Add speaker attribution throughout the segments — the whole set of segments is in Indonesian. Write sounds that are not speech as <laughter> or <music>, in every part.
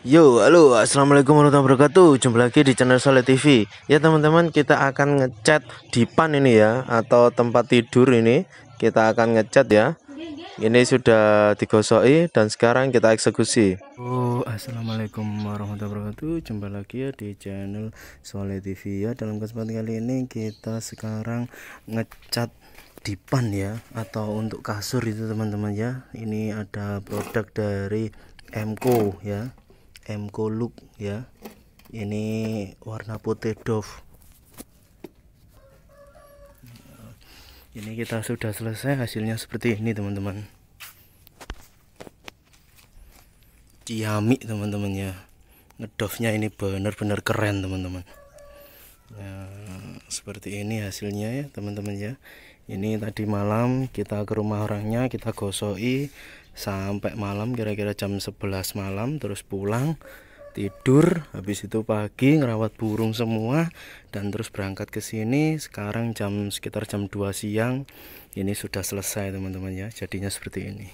Speaker 1: Yo, halo, assalamualaikum warahmatullahi wabarakatuh. Jumpa lagi di channel Soleh TV. Ya teman-teman, kita akan ngecat di pan ini ya, atau tempat tidur ini. Kita akan ngecat ya. Ini sudah digosoki dan sekarang kita eksekusi.
Speaker 2: Oh, assalamualaikum warahmatullahi wabarakatuh. Jumpa lagi ya di channel Soleh TV ya. Dalam kesempatan kali ini kita sekarang ngecat di dipan ya atau untuk kasur itu teman-teman ya ini ada produk dari Emco ya Hemco Look ya ini warna putih Dove ini kita sudah selesai hasilnya seperti ini teman-teman ciamik teman-teman ya ngedofnya ini benar-benar keren teman-teman nah, seperti ini hasilnya ya teman-teman ya ini tadi malam kita ke rumah orangnya kita gosoi sampai malam kira-kira jam 11 malam terus pulang tidur habis itu pagi ngerawat burung semua dan terus berangkat ke sini sekarang jam sekitar jam 2 siang ini sudah selesai teman-teman ya jadinya seperti ini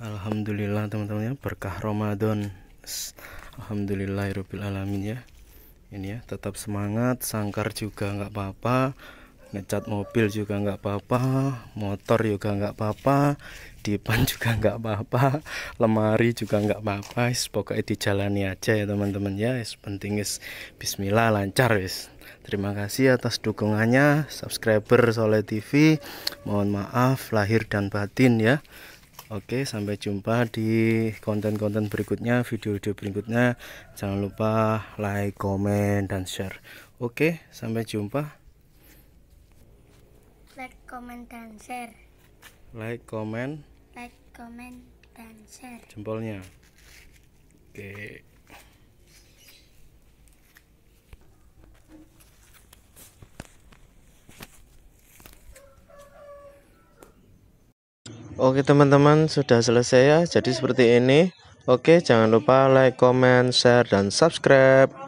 Speaker 2: Alhamdulillah teman-teman ya berkah Ramadan Alhamdulillahirobbil alamin ya ini ya tetap semangat sangkar juga nggak apa-apa ngecat mobil juga nggak apa-apa motor juga nggak apa-apa dipan <laughs> juga nggak apa-apa lemari juga nggak apa-apa pokoknya dijalani aja ya teman-teman ya is penting is Bismillah lancar is terima kasih atas dukungannya subscriber Soleh TV mohon maaf lahir dan batin ya Oke, sampai jumpa di konten-konten berikutnya, video-video berikutnya. Jangan lupa like, comment, dan share. Oke, sampai jumpa. Like, comment, dan share. Like, comment. Like, comment, dan share. Jempolnya. Oke.
Speaker 1: Oke teman-teman sudah selesai ya jadi seperti ini Oke jangan lupa like, comment, share, dan subscribe